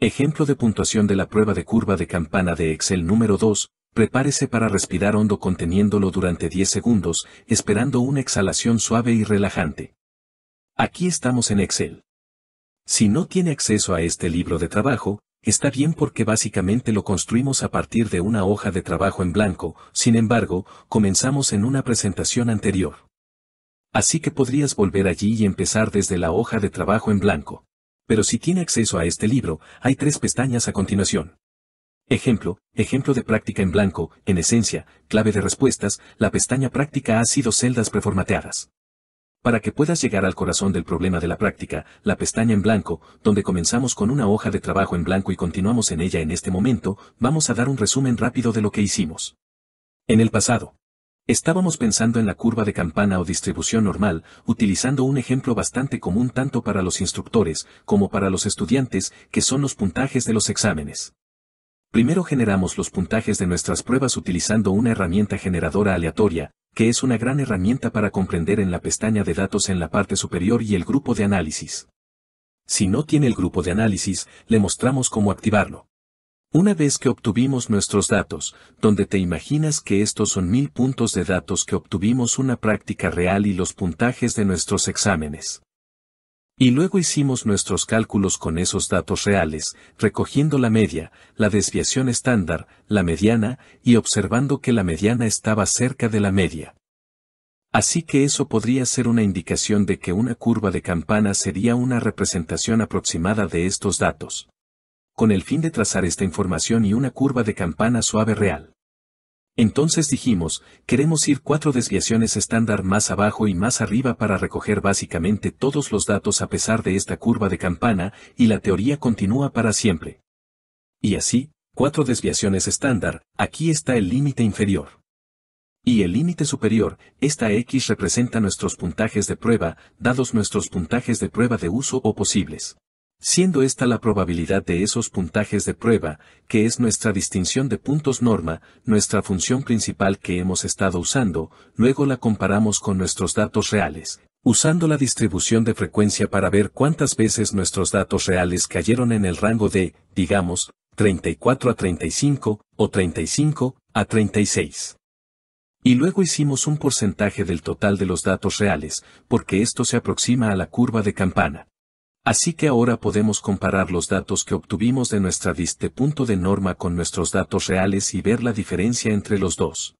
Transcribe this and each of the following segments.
Ejemplo de puntuación de la prueba de curva de campana de Excel número 2. Prepárese para respirar hondo conteniéndolo durante 10 segundos, esperando una exhalación suave y relajante. Aquí estamos en Excel. Si no tiene acceso a este libro de trabajo, está bien porque básicamente lo construimos a partir de una hoja de trabajo en blanco, sin embargo, comenzamos en una presentación anterior. Así que podrías volver allí y empezar desde la hoja de trabajo en blanco pero si tiene acceso a este libro, hay tres pestañas a continuación. Ejemplo, ejemplo de práctica en blanco, en esencia, clave de respuestas, la pestaña práctica ha sido celdas preformateadas. Para que puedas llegar al corazón del problema de la práctica, la pestaña en blanco, donde comenzamos con una hoja de trabajo en blanco y continuamos en ella en este momento, vamos a dar un resumen rápido de lo que hicimos. En el pasado. Estábamos pensando en la curva de campana o distribución normal, utilizando un ejemplo bastante común tanto para los instructores como para los estudiantes, que son los puntajes de los exámenes. Primero generamos los puntajes de nuestras pruebas utilizando una herramienta generadora aleatoria, que es una gran herramienta para comprender en la pestaña de datos en la parte superior y el grupo de análisis. Si no tiene el grupo de análisis, le mostramos cómo activarlo. Una vez que obtuvimos nuestros datos, donde te imaginas que estos son mil puntos de datos que obtuvimos una práctica real y los puntajes de nuestros exámenes. Y luego hicimos nuestros cálculos con esos datos reales, recogiendo la media, la desviación estándar, la mediana, y observando que la mediana estaba cerca de la media. Así que eso podría ser una indicación de que una curva de campana sería una representación aproximada de estos datos con el fin de trazar esta información y una curva de campana suave real. Entonces dijimos, queremos ir cuatro desviaciones estándar más abajo y más arriba para recoger básicamente todos los datos a pesar de esta curva de campana, y la teoría continúa para siempre. Y así, cuatro desviaciones estándar, aquí está el límite inferior. Y el límite superior, esta X representa nuestros puntajes de prueba, dados nuestros puntajes de prueba de uso o posibles siendo esta la probabilidad de esos puntajes de prueba, que es nuestra distinción de puntos norma, nuestra función principal que hemos estado usando, luego la comparamos con nuestros datos reales, usando la distribución de frecuencia para ver cuántas veces nuestros datos reales cayeron en el rango de, digamos, 34 a 35, o 35 a 36. Y luego hicimos un porcentaje del total de los datos reales, porque esto se aproxima a la curva de campana. Así que ahora podemos comparar los datos que obtuvimos de nuestra diste punto de norma con nuestros datos reales y ver la diferencia entre los dos.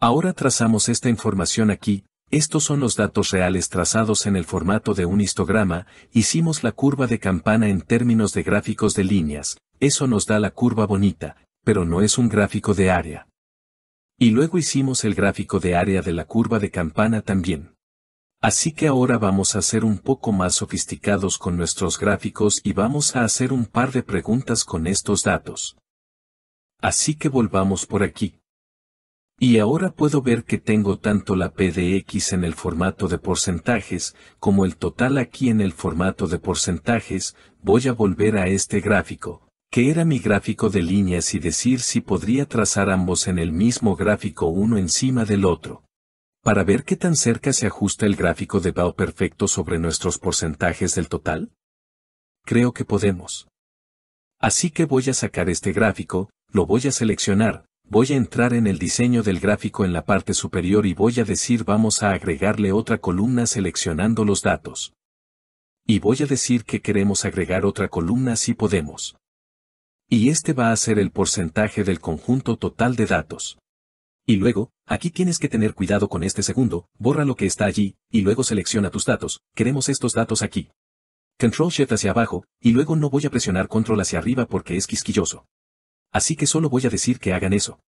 Ahora trazamos esta información aquí, estos son los datos reales trazados en el formato de un histograma, hicimos la curva de campana en términos de gráficos de líneas, eso nos da la curva bonita, pero no es un gráfico de área. Y luego hicimos el gráfico de área de la curva de campana también. Así que ahora vamos a ser un poco más sofisticados con nuestros gráficos y vamos a hacer un par de preguntas con estos datos. Así que volvamos por aquí. Y ahora puedo ver que tengo tanto la PDX en el formato de porcentajes, como el total aquí en el formato de porcentajes, voy a volver a este gráfico, que era mi gráfico de líneas y decir si podría trazar ambos en el mismo gráfico uno encima del otro para ver qué tan cerca se ajusta el gráfico de BAO perfecto sobre nuestros porcentajes del total? Creo que podemos. Así que voy a sacar este gráfico, lo voy a seleccionar, voy a entrar en el diseño del gráfico en la parte superior y voy a decir vamos a agregarle otra columna seleccionando los datos. Y voy a decir que queremos agregar otra columna si podemos. Y este va a ser el porcentaje del conjunto total de datos. Y luego, aquí tienes que tener cuidado con este segundo, borra lo que está allí, y luego selecciona tus datos, queremos estos datos aquí. Control Shift hacia abajo, y luego no voy a presionar Control hacia arriba porque es quisquilloso. Así que solo voy a decir que hagan eso.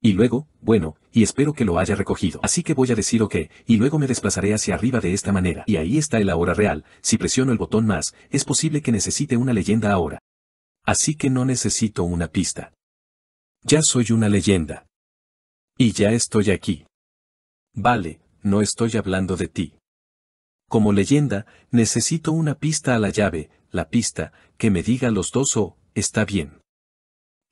Y luego, bueno, y espero que lo haya recogido. Así que voy a decir ok, y luego me desplazaré hacia arriba de esta manera. Y ahí está el ahora real, si presiono el botón más, es posible que necesite una leyenda ahora. Así que no necesito una pista. Ya soy una leyenda. Y ya estoy aquí. Vale, no estoy hablando de ti. Como leyenda, necesito una pista a la llave, la pista, que me diga los dos o, oh, está bien.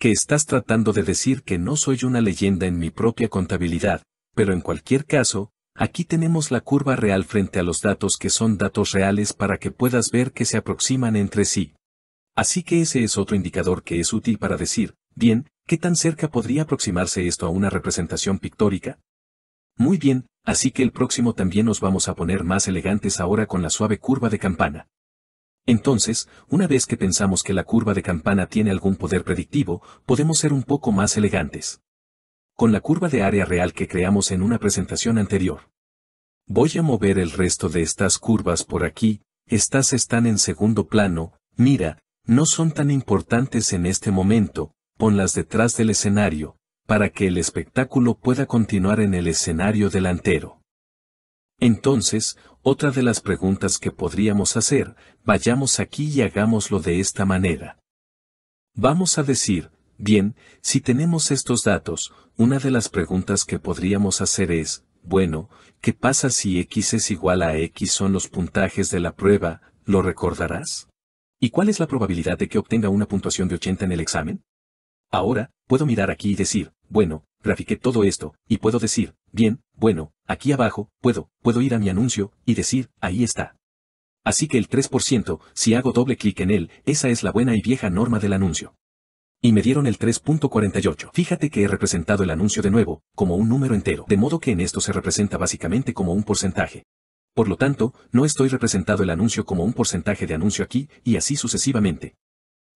Que estás tratando de decir que no soy una leyenda en mi propia contabilidad, pero en cualquier caso, aquí tenemos la curva real frente a los datos que son datos reales para que puedas ver que se aproximan entre sí. Así que ese es otro indicador que es útil para decir, bien, ¿Qué tan cerca podría aproximarse esto a una representación pictórica? Muy bien, así que el próximo también nos vamos a poner más elegantes ahora con la suave curva de campana. Entonces, una vez que pensamos que la curva de campana tiene algún poder predictivo, podemos ser un poco más elegantes. Con la curva de área real que creamos en una presentación anterior. Voy a mover el resto de estas curvas por aquí, estas están en segundo plano, mira, no son tan importantes en este momento, ponlas detrás del escenario, para que el espectáculo pueda continuar en el escenario delantero. Entonces, otra de las preguntas que podríamos hacer, vayamos aquí y hagámoslo de esta manera. Vamos a decir, bien, si tenemos estos datos, una de las preguntas que podríamos hacer es, bueno, ¿qué pasa si x es igual a x son los puntajes de la prueba, lo recordarás? ¿Y cuál es la probabilidad de que obtenga una puntuación de 80 en el examen? Ahora, puedo mirar aquí y decir, bueno, grafiqué todo esto, y puedo decir, bien, bueno, aquí abajo, puedo, puedo ir a mi anuncio, y decir, ahí está. Así que el 3%, si hago doble clic en él, esa es la buena y vieja norma del anuncio. Y me dieron el 3.48. Fíjate que he representado el anuncio de nuevo, como un número entero, de modo que en esto se representa básicamente como un porcentaje. Por lo tanto, no estoy representado el anuncio como un porcentaje de anuncio aquí, y así sucesivamente.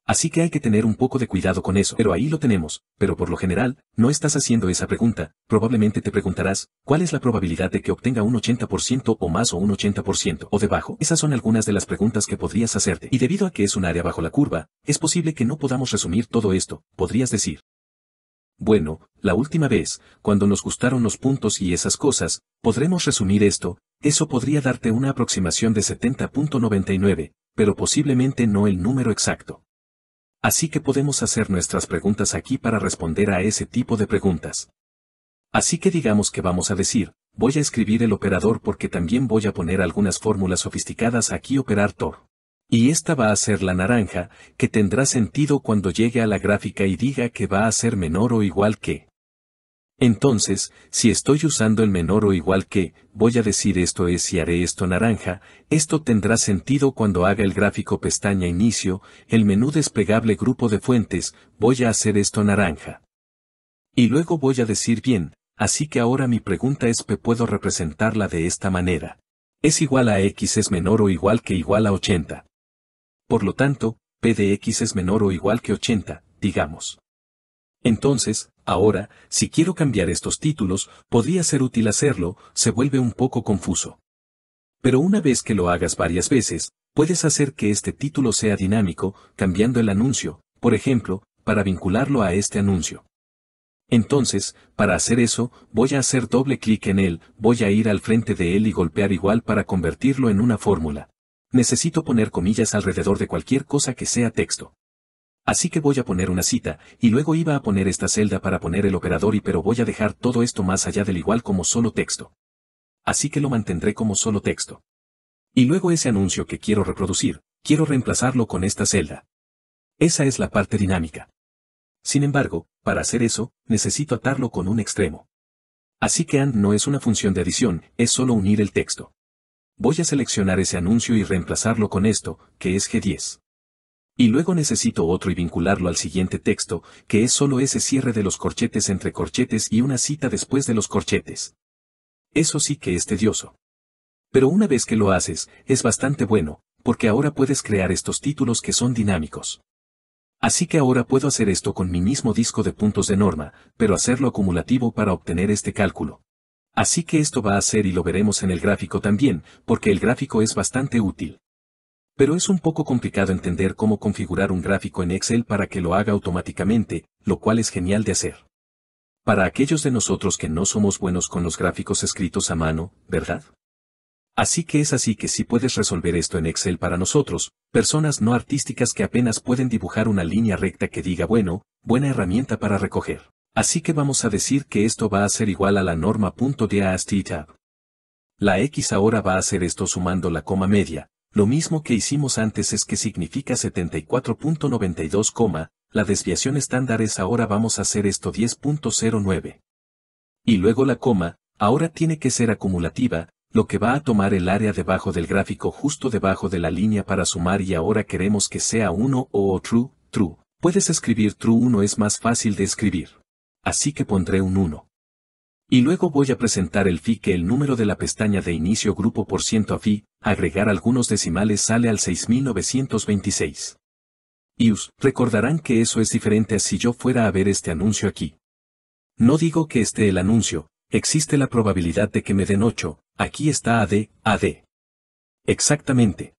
Así que hay que tener un poco de cuidado con eso. Pero ahí lo tenemos, pero por lo general, no estás haciendo esa pregunta, probablemente te preguntarás, ¿cuál es la probabilidad de que obtenga un 80% o más o un 80% o debajo? Esas son algunas de las preguntas que podrías hacerte. Y debido a que es un área bajo la curva, es posible que no podamos resumir todo esto, podrías decir. Bueno, la última vez, cuando nos gustaron los puntos y esas cosas, podremos resumir esto, eso podría darte una aproximación de 70.99, pero posiblemente no el número exacto. Así que podemos hacer nuestras preguntas aquí para responder a ese tipo de preguntas. Así que digamos que vamos a decir, voy a escribir el operador porque también voy a poner algunas fórmulas sofisticadas aquí operar Tor. Y esta va a ser la naranja, que tendrá sentido cuando llegue a la gráfica y diga que va a ser menor o igual que. Entonces, si estoy usando el menor o igual que, voy a decir esto es y haré esto naranja, esto tendrá sentido cuando haga el gráfico pestaña inicio, el menú desplegable grupo de fuentes, voy a hacer esto naranja. Y luego voy a decir bien, así que ahora mi pregunta es ¿p puedo representarla de esta manera? Es igual a x es menor o igual que igual a 80. Por lo tanto, p de x es menor o igual que 80, digamos. Entonces, ahora, si quiero cambiar estos títulos, podría ser útil hacerlo, se vuelve un poco confuso. Pero una vez que lo hagas varias veces, puedes hacer que este título sea dinámico, cambiando el anuncio, por ejemplo, para vincularlo a este anuncio. Entonces, para hacer eso, voy a hacer doble clic en él, voy a ir al frente de él y golpear igual para convertirlo en una fórmula. Necesito poner comillas alrededor de cualquier cosa que sea texto. Así que voy a poner una cita, y luego iba a poner esta celda para poner el operador y pero voy a dejar todo esto más allá del igual como solo texto. Así que lo mantendré como solo texto. Y luego ese anuncio que quiero reproducir, quiero reemplazarlo con esta celda. Esa es la parte dinámica. Sin embargo, para hacer eso, necesito atarlo con un extremo. Así que AND no es una función de adición, es solo unir el texto. Voy a seleccionar ese anuncio y reemplazarlo con esto, que es G10. Y luego necesito otro y vincularlo al siguiente texto, que es solo ese cierre de los corchetes entre corchetes y una cita después de los corchetes. Eso sí que es tedioso. Pero una vez que lo haces, es bastante bueno, porque ahora puedes crear estos títulos que son dinámicos. Así que ahora puedo hacer esto con mi mismo disco de puntos de norma, pero hacerlo acumulativo para obtener este cálculo. Así que esto va a ser y lo veremos en el gráfico también, porque el gráfico es bastante útil pero es un poco complicado entender cómo configurar un gráfico en Excel para que lo haga automáticamente, lo cual es genial de hacer. Para aquellos de nosotros que no somos buenos con los gráficos escritos a mano, ¿verdad? Así que es así que si puedes resolver esto en Excel para nosotros, personas no artísticas que apenas pueden dibujar una línea recta que diga bueno, buena herramienta para recoger. Así que vamos a decir que esto va a ser igual a la de tab. La x ahora va a hacer esto sumando la coma media, lo mismo que hicimos antes es que significa 74.92, la desviación estándar es ahora vamos a hacer esto 10.09. Y luego la coma, ahora tiene que ser acumulativa, lo que va a tomar el área debajo del gráfico justo debajo de la línea para sumar y ahora queremos que sea 1 o true, true. Puedes escribir true 1 es más fácil de escribir. Así que pondré un 1. Y luego voy a presentar el FI que el número de la pestaña de inicio grupo por ciento a FI, agregar algunos decimales sale al 6926. Y recordarán que eso es diferente a si yo fuera a ver este anuncio aquí. No digo que esté el anuncio, existe la probabilidad de que me den 8, aquí está AD, AD. Exactamente.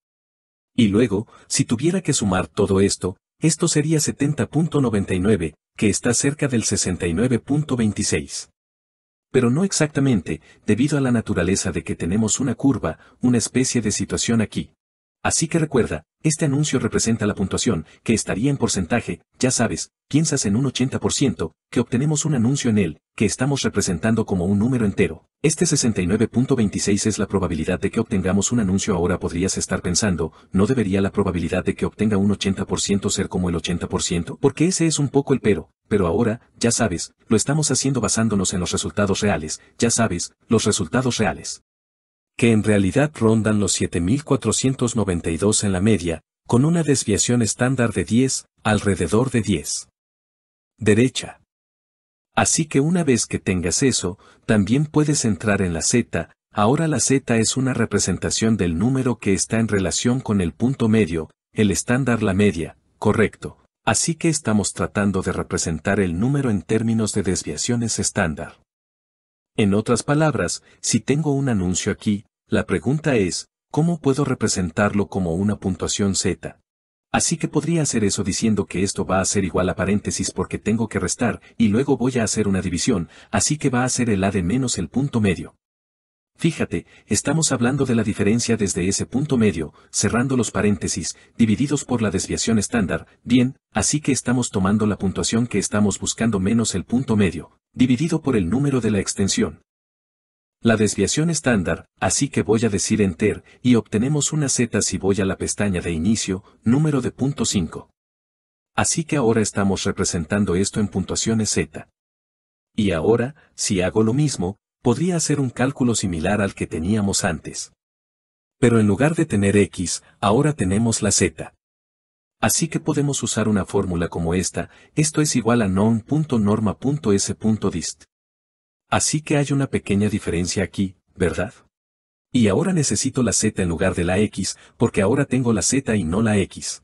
Y luego, si tuviera que sumar todo esto, esto sería 70.99, que está cerca del 69.26. Pero no exactamente, debido a la naturaleza de que tenemos una curva, una especie de situación aquí. Así que recuerda, este anuncio representa la puntuación, que estaría en porcentaje, ya sabes, piensas en un 80%, que obtenemos un anuncio en él, que estamos representando como un número entero. Este 69.26 es la probabilidad de que obtengamos un anuncio ahora podrías estar pensando, ¿no debería la probabilidad de que obtenga un 80% ser como el 80%? Porque ese es un poco el pero, pero ahora, ya sabes, lo estamos haciendo basándonos en los resultados reales, ya sabes, los resultados reales que en realidad rondan los 7.492 en la media, con una desviación estándar de 10, alrededor de 10. Derecha. Así que una vez que tengas eso, también puedes entrar en la Z, ahora la Z es una representación del número que está en relación con el punto medio, el estándar la media, correcto. Así que estamos tratando de representar el número en términos de desviaciones estándar. En otras palabras, si tengo un anuncio aquí, la pregunta es, ¿cómo puedo representarlo como una puntuación z? Así que podría hacer eso diciendo que esto va a ser igual a paréntesis porque tengo que restar y luego voy a hacer una división, así que va a ser el a de menos el punto medio. Fíjate, estamos hablando de la diferencia desde ese punto medio, cerrando los paréntesis, divididos por la desviación estándar, bien, así que estamos tomando la puntuación que estamos buscando menos el punto medio, dividido por el número de la extensión. La desviación estándar, así que voy a decir enter, y obtenemos una Z si voy a la pestaña de inicio, número de punto 5. Así que ahora estamos representando esto en puntuaciones Z. Y ahora, si hago lo mismo, podría hacer un cálculo similar al que teníamos antes. Pero en lugar de tener X, ahora tenemos la Z. Así que podemos usar una fórmula como esta, esto es igual a non.norma.s.dist. Así que hay una pequeña diferencia aquí, ¿verdad? Y ahora necesito la Z en lugar de la X, porque ahora tengo la Z y no la X.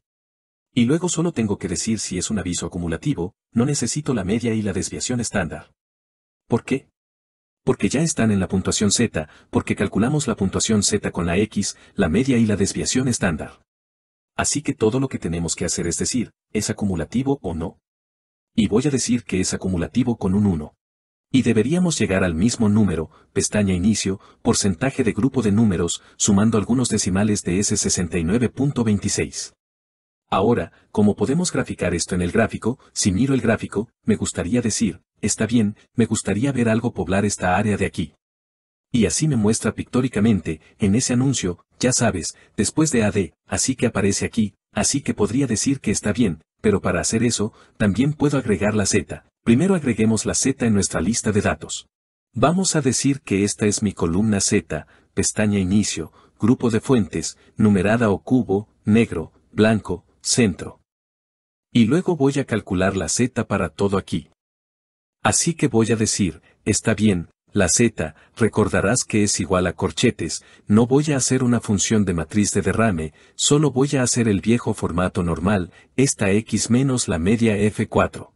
Y luego solo tengo que decir si es un aviso acumulativo, no necesito la media y la desviación estándar. ¿Por qué? Porque ya están en la puntuación Z, porque calculamos la puntuación Z con la X, la media y la desviación estándar. Así que todo lo que tenemos que hacer es decir, ¿es acumulativo o no? Y voy a decir que es acumulativo con un 1 y deberíamos llegar al mismo número, pestaña inicio, porcentaje de grupo de números, sumando algunos decimales de ese 69.26. Ahora, como podemos graficar esto en el gráfico, si miro el gráfico, me gustaría decir, está bien, me gustaría ver algo poblar esta área de aquí. Y así me muestra pictóricamente, en ese anuncio, ya sabes, después de AD, así que aparece aquí, así que podría decir que está bien, pero para hacer eso, también puedo agregar la Z. Primero agreguemos la Z en nuestra lista de datos. Vamos a decir que esta es mi columna Z, pestaña Inicio, grupo de fuentes, numerada o cubo, negro, blanco, centro. Y luego voy a calcular la Z para todo aquí. Así que voy a decir, está bien, la Z, recordarás que es igual a corchetes, no voy a hacer una función de matriz de derrame, solo voy a hacer el viejo formato normal, esta X menos la media F4.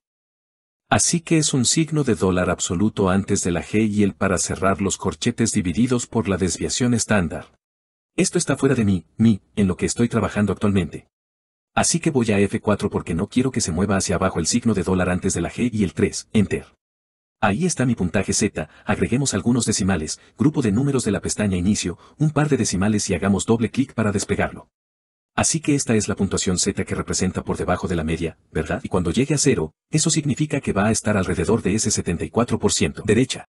Así que es un signo de dólar absoluto antes de la G y el para cerrar los corchetes divididos por la desviación estándar. Esto está fuera de mí, mí, en lo que estoy trabajando actualmente. Así que voy a F4 porque no quiero que se mueva hacia abajo el signo de dólar antes de la G y el 3, Enter. Ahí está mi puntaje Z, agreguemos algunos decimales, grupo de números de la pestaña Inicio, un par de decimales y hagamos doble clic para despegarlo. Así que esta es la puntuación Z que representa por debajo de la media, ¿verdad? Y cuando llegue a cero, eso significa que va a estar alrededor de ese 74%. Derecha.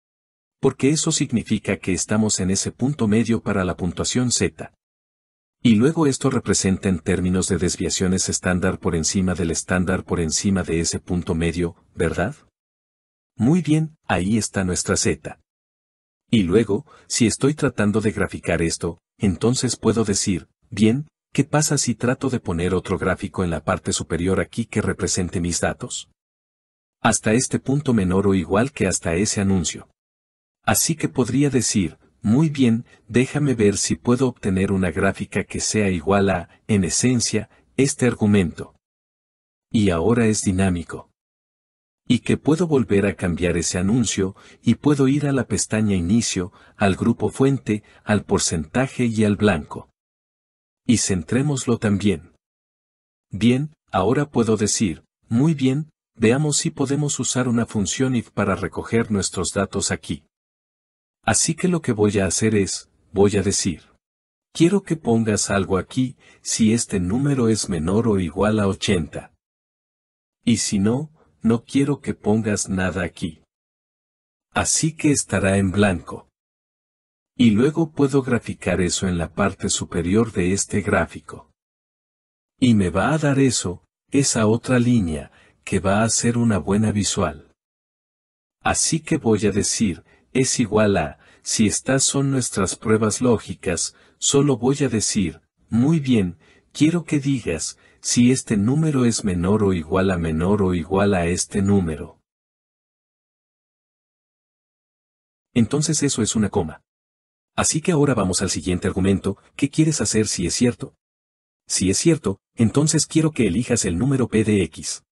Porque eso significa que estamos en ese punto medio para la puntuación Z. Y luego esto representa en términos de desviaciones estándar por encima del estándar por encima de ese punto medio, ¿verdad? Muy bien, ahí está nuestra Z. Y luego, si estoy tratando de graficar esto, entonces puedo decir, bien, ¿Qué pasa si trato de poner otro gráfico en la parte superior aquí que represente mis datos? Hasta este punto menor o igual que hasta ese anuncio. Así que podría decir, muy bien, déjame ver si puedo obtener una gráfica que sea igual a, en esencia, este argumento. Y ahora es dinámico. Y que puedo volver a cambiar ese anuncio, y puedo ir a la pestaña Inicio, al grupo fuente, al porcentaje y al blanco. Y centrémoslo también. Bien, ahora puedo decir, muy bien, veamos si podemos usar una función if para recoger nuestros datos aquí. Así que lo que voy a hacer es, voy a decir. Quiero que pongas algo aquí, si este número es menor o igual a 80. Y si no, no quiero que pongas nada aquí. Así que estará en blanco. Y luego puedo graficar eso en la parte superior de este gráfico. Y me va a dar eso, esa otra línea, que va a ser una buena visual. Así que voy a decir, es igual a, si estas son nuestras pruebas lógicas, solo voy a decir, muy bien, quiero que digas, si este número es menor o igual a menor o igual a este número. Entonces eso es una coma. Así que ahora vamos al siguiente argumento, ¿qué quieres hacer si es cierto? Si es cierto, entonces quiero que elijas el número P de X.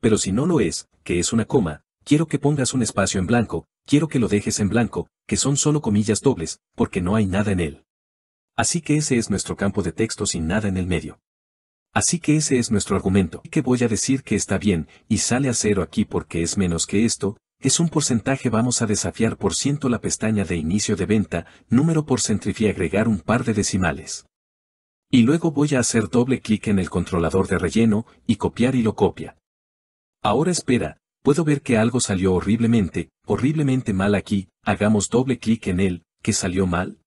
Pero si no lo es, que es una coma, quiero que pongas un espacio en blanco, quiero que lo dejes en blanco, que son solo comillas dobles, porque no hay nada en él. Así que ese es nuestro campo de texto sin nada en el medio. Así que ese es nuestro argumento. Que voy a decir que está bien, y sale a cero aquí porque es menos que esto, es un porcentaje vamos a desafiar por ciento la pestaña de inicio de venta, número por centrifía agregar un par de decimales. Y luego voy a hacer doble clic en el controlador de relleno, y copiar y lo copia. Ahora espera, puedo ver que algo salió horriblemente, horriblemente mal aquí, hagamos doble clic en él, que salió mal.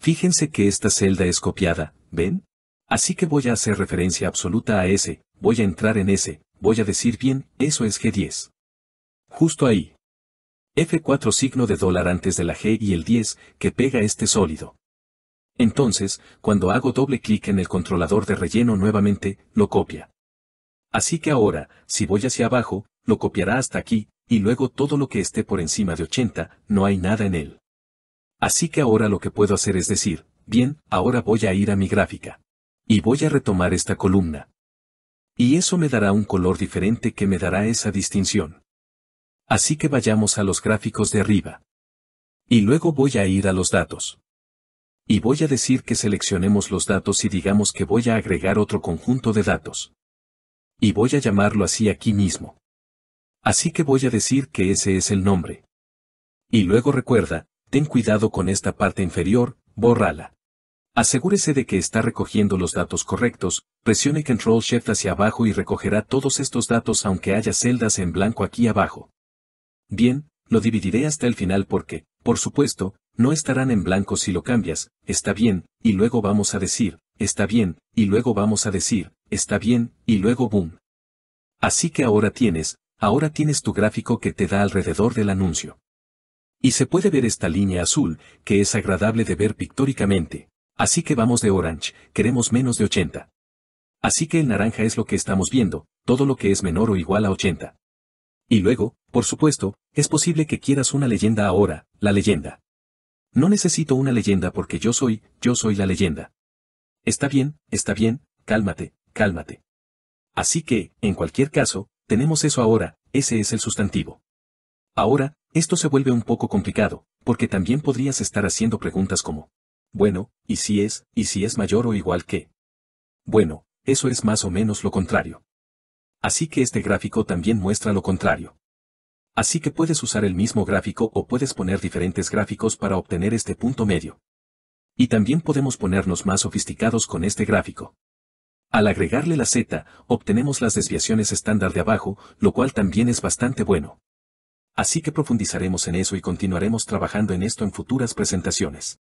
Fíjense que esta celda es copiada, ¿ven? Así que voy a hacer referencia absoluta a ese, voy a entrar en ese, voy a decir bien, eso es G10. Justo ahí. F4 signo de dólar antes de la G y el 10, que pega este sólido. Entonces, cuando hago doble clic en el controlador de relleno nuevamente, lo copia. Así que ahora, si voy hacia abajo, lo copiará hasta aquí, y luego todo lo que esté por encima de 80, no hay nada en él. Así que ahora lo que puedo hacer es decir, bien, ahora voy a ir a mi gráfica. Y voy a retomar esta columna. Y eso me dará un color diferente que me dará esa distinción. Así que vayamos a los gráficos de arriba. Y luego voy a ir a los datos. Y voy a decir que seleccionemos los datos y digamos que voy a agregar otro conjunto de datos. Y voy a llamarlo así aquí mismo. Así que voy a decir que ese es el nombre. Y luego recuerda, ten cuidado con esta parte inferior, bórrala. Asegúrese de que está recogiendo los datos correctos, presione Control Shift hacia abajo y recogerá todos estos datos aunque haya celdas en blanco aquí abajo. Bien, lo dividiré hasta el final porque, por supuesto, no estarán en blanco si lo cambias, está bien, y luego vamos a decir, está bien, y luego vamos a decir, está bien, y luego boom. Así que ahora tienes, ahora tienes tu gráfico que te da alrededor del anuncio. Y se puede ver esta línea azul, que es agradable de ver pictóricamente. Así que vamos de orange, queremos menos de 80. Así que el naranja es lo que estamos viendo, todo lo que es menor o igual a 80. Y luego, por supuesto, es posible que quieras una leyenda ahora, la leyenda. No necesito una leyenda porque yo soy, yo soy la leyenda. Está bien, está bien, cálmate, cálmate. Así que, en cualquier caso, tenemos eso ahora, ese es el sustantivo. Ahora, esto se vuelve un poco complicado, porque también podrías estar haciendo preguntas como, bueno, ¿y si es, y si es mayor o igual que? Bueno, eso es más o menos lo contrario. Así que este gráfico también muestra lo contrario. Así que puedes usar el mismo gráfico o puedes poner diferentes gráficos para obtener este punto medio. Y también podemos ponernos más sofisticados con este gráfico. Al agregarle la Z, obtenemos las desviaciones estándar de abajo, lo cual también es bastante bueno. Así que profundizaremos en eso y continuaremos trabajando en esto en futuras presentaciones.